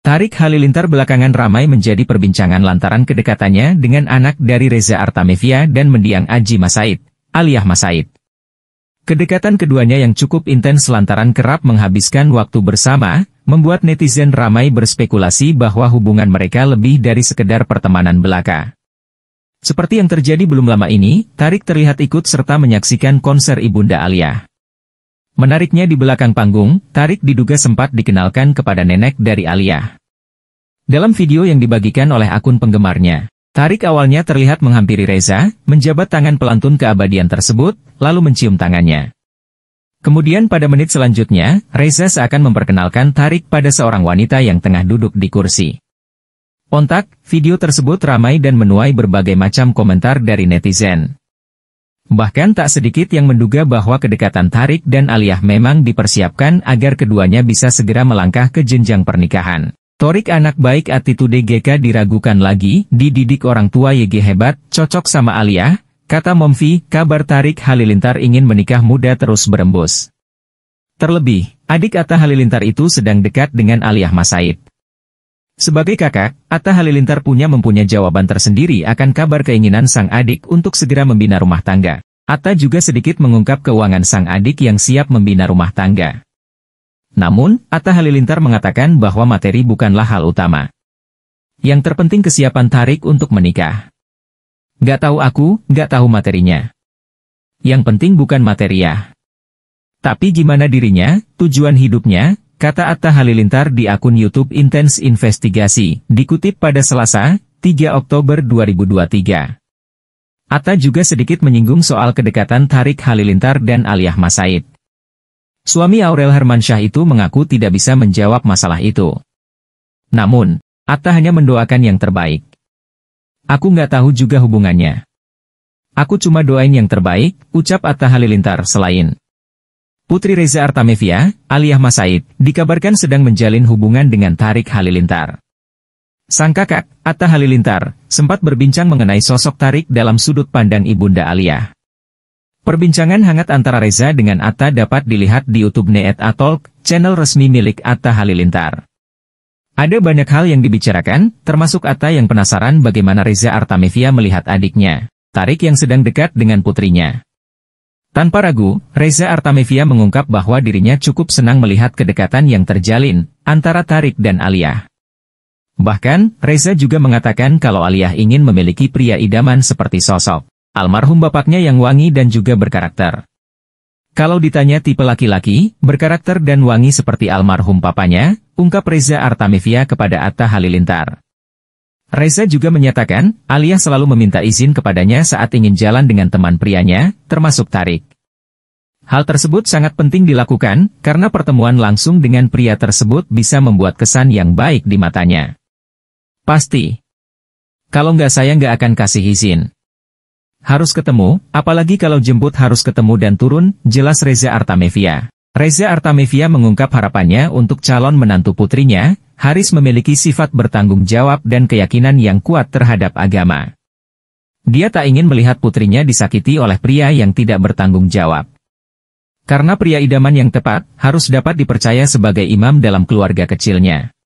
Tarik Halilintar belakangan ramai menjadi perbincangan lantaran kedekatannya dengan anak dari Reza Artamevia dan mendiang Aji Masaid, Aliyah Masaid. Kedekatan keduanya yang cukup intens lantaran kerap menghabiskan waktu bersama, membuat netizen ramai berspekulasi bahwa hubungan mereka lebih dari sekedar pertemanan belaka. Seperti yang terjadi belum lama ini, Tarik terlihat ikut serta menyaksikan konser Ibunda Aliyah. Menariknya di belakang panggung, Tarik diduga sempat dikenalkan kepada nenek dari Alia. Dalam video yang dibagikan oleh akun penggemarnya, Tarik awalnya terlihat menghampiri Reza, menjabat tangan pelantun keabadian tersebut, lalu mencium tangannya. Kemudian pada menit selanjutnya, Reza seakan memperkenalkan Tarik pada seorang wanita yang tengah duduk di kursi. Pontak, video tersebut ramai dan menuai berbagai macam komentar dari netizen. Bahkan tak sedikit yang menduga bahwa kedekatan Tarik dan Aliyah memang dipersiapkan agar keduanya bisa segera melangkah ke jenjang pernikahan. Torik anak baik attitude GK diragukan lagi, dididik orang tua YG hebat, cocok sama Aliyah, kata Momfi, kabar Tarik Halilintar ingin menikah muda terus berembus. Terlebih, adik Atta Halilintar itu sedang dekat dengan Aliyah Masaid. Sebagai kakak, Atta Halilintar punya mempunyai jawaban tersendiri akan kabar keinginan sang adik untuk segera membina rumah tangga. Atta juga sedikit mengungkap keuangan sang adik yang siap membina rumah tangga. Namun, Atta Halilintar mengatakan bahwa materi bukanlah hal utama. Yang terpenting kesiapan Tarik untuk menikah. Gak tahu aku, gak tahu materinya. Yang penting bukan materi ya. Tapi gimana dirinya, tujuan hidupnya, Kata Atta Halilintar di akun YouTube Intense Investigasi, dikutip pada Selasa, 3 Oktober 2023. Atta juga sedikit menyinggung soal kedekatan Tarik Halilintar dan Aliyah Masaid. Suami Aurel Hermansyah itu mengaku tidak bisa menjawab masalah itu. Namun, Atta hanya mendoakan yang terbaik. Aku nggak tahu juga hubungannya. Aku cuma doain yang terbaik, ucap Atta Halilintar selain. Putri Reza Artamevia, alias Masaid, dikabarkan sedang menjalin hubungan dengan Tarik Halilintar. Sang kakak, Atta Halilintar, sempat berbincang mengenai sosok Tarik dalam sudut pandang Ibunda Alia. Perbincangan hangat antara Reza dengan Atta dapat dilihat di YouTube Neet Atolk, channel resmi milik Atta Halilintar. Ada banyak hal yang dibicarakan, termasuk Atta yang penasaran bagaimana Reza Artamevia melihat adiknya, Tarik yang sedang dekat dengan putrinya. Tanpa ragu, Reza Artamevia mengungkap bahwa dirinya cukup senang melihat kedekatan yang terjalin antara Tarik dan Alia. Bahkan, Reza juga mengatakan kalau Alia ingin memiliki pria idaman seperti sosok almarhum bapaknya yang wangi dan juga berkarakter. Kalau ditanya tipe laki-laki, berkarakter dan wangi seperti almarhum papanya, ungkap Reza Artamevia kepada Atta Halilintar. Reza juga menyatakan, Alia selalu meminta izin kepadanya saat ingin jalan dengan teman prianya, termasuk Tarik. Hal tersebut sangat penting dilakukan, karena pertemuan langsung dengan pria tersebut bisa membuat kesan yang baik di matanya. Pasti. Kalau nggak saya nggak akan kasih izin. Harus ketemu, apalagi kalau jemput harus ketemu dan turun, jelas Reza Artamevia. Reza Artamevia mengungkap harapannya untuk calon menantu putrinya, Haris memiliki sifat bertanggung jawab dan keyakinan yang kuat terhadap agama. Dia tak ingin melihat putrinya disakiti oleh pria yang tidak bertanggung jawab. Karena pria idaman yang tepat, harus dapat dipercaya sebagai imam dalam keluarga kecilnya.